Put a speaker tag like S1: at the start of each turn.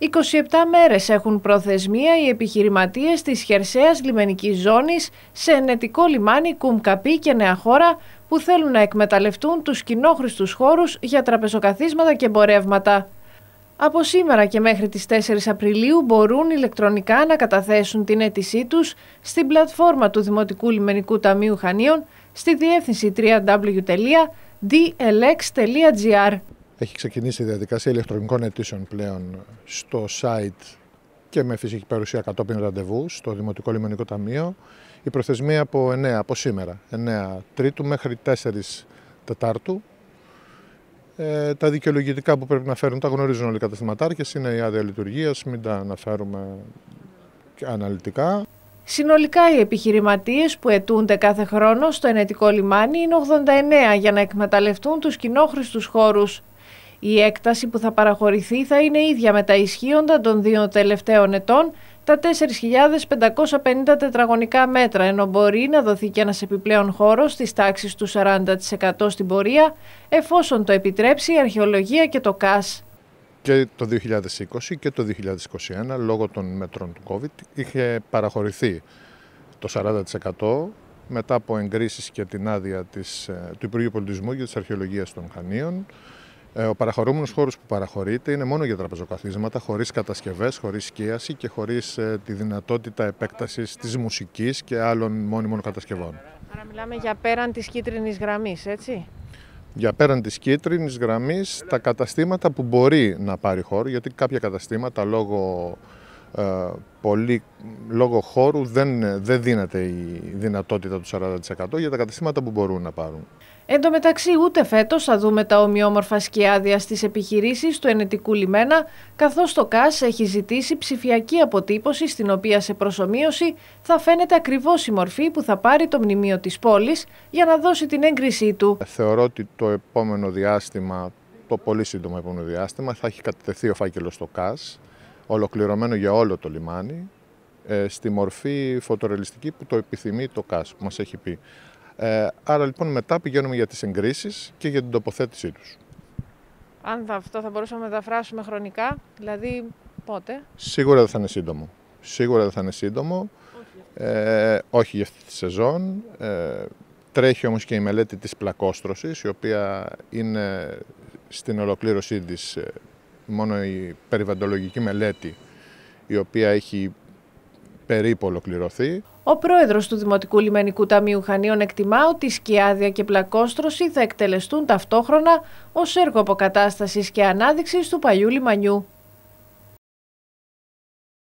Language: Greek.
S1: 27 μέρες έχουν προθεσμία οι επιχειρηματίες της χερσαίας λιμενικής ζώνης σε ενετικό λιμάνι, κουμκαπή και Νέα Χώρα που θέλουν να εκμεταλλευτούν τους κοινόχρηστους χώρους για τραπεζοκαθίσματα και εμπορεύματα. Από σήμερα και μέχρι τις 4 Απριλίου μπορούν ηλεκτρονικά να καταθέσουν την αίτησή τους στην πλατφόρμα του Δημοτικού Λιμενικού Ταμείου Χανίων στη διεύθυνση www.dlx.gr.
S2: Έχει ξεκινήσει η διαδικασία ηλεκτρονικών αιτήσεων πλέον στο site και με φυσική παρουσία κατόπιν ραντεβού στο Δημοτικό Λιμενικό Ταμείο. Η προθεσμία από 9, από σήμερα, 9 Τρίτου μέχρι 4 Τετάρτου. Ε, τα δικαιολογητικά που πρέπει να φέρουν τα γνωρίζουν όλοι οι καταστηματάρχες. είναι η άδεια λειτουργίας, μην τα αναφέρουμε αναλυτικά.
S1: Συνολικά οι επιχειρηματίες που αιτούνται κάθε χρόνο στο ενετικό λιμάνι είναι 89 για να εκμεταλλευτούν τους κοινόχρηστους χώρους. Η έκταση που θα παραχωρηθεί θα είναι ίδια με τα ισχύοντα των δύο τελευταίων ετών, τα 4.550 τετραγωνικά μέτρα, ενώ μπορεί να δοθεί και ένας επιπλέον χώρος στις τάξη του 40% στην πορεία, εφόσον το επιτρέψει η αρχαιολογία και το ΚΑΣ.
S2: Και το 2020 και το 2021, λόγω των μέτρων του COVID, είχε παραχωρηθεί το 40% μετά από εγκρίσεις και την άδεια της, ε, του Υπουργείου Πολιτισμού και της Αρχαιολογίας των Χανίων, ε, ο παραχωρούμενος χώρος που παραχωρείται είναι μόνο για τραπεζοκαθίσματα, χωρίς κατασκευές, χωρίς σκίαση και χωρίς ε, τη δυνατότητα επέκτασης της μουσικής και άλλων μόνιμων κατασκευών.
S1: Άρα, μιλάμε για πέραν της κίτρινης γραμμής, έτσι.
S2: Για πέραν της κίτρινης γραμμής, τα καταστήματα που μπορεί να πάρει χώρο, γιατί κάποια καταστήματα λόγω ε, πολύ, λόγω χώρου δεν, δεν δίνεται η δυνατότητα του 40% για τα καταστήματα που μπορούν να πάρουν.
S1: Εν τω μεταξύ, ούτε φέτος θα δούμε τα ομοιόμορφα σκιάδια στις επιχειρήσεις του Ενετικού Λιμένα, καθώς το ΚΑΣ έχει ζητήσει ψηφιακή αποτύπωση, στην οποία σε προσωμείωση θα φαίνεται ακριβώς η μορφή που θα πάρει το μνημείο της πόλης για να δώσει την έγκρισή του.
S2: Θεωρώ ότι το επόμενο διάστημα, το πολύ σύντομο επόμενο διάστημα, θα έχει κατευθεί ο φάκελος στο ΚΑΣ, ολοκληρωμένο για όλο το λιμάνι, ε, στη μορφή φωτορελιστική που το επιθυμεί το ΚΑΣ, που μας έχει πει. Ε, άρα λοιπόν μετά πηγαίνουμε για τις εγκρίσεις και για την τοποθέτησή τους.
S1: Αν θα, αυτό θα μπορούσαμε να μεταφράσουμε χρονικά, δηλαδή πότε.
S2: Σίγουρα δεν θα είναι σύντομο. Σίγουρα δεν θα είναι σύντομο. Όχι, ε, όχι για αυτή τη σεζόν. Ε, τρέχει όμως και η μελέτη της πλακόστρωσης, η οποία είναι στην ολοκλήρωσή της ε, μόνο η περιβαντολογική μελέτη, η οποία έχει περίπου ολοκληρωθεί.
S1: Ο πρόεδρος του Δημοτικού Λιμενικού Ταμείου Χανίων εκτιμά ότι η σκιάδια και πλακόστρωση θα εκτελεστούν ταυτόχρονα ως έργο αποκατάστασης και ανάδειξης του παλιού λιμανιού.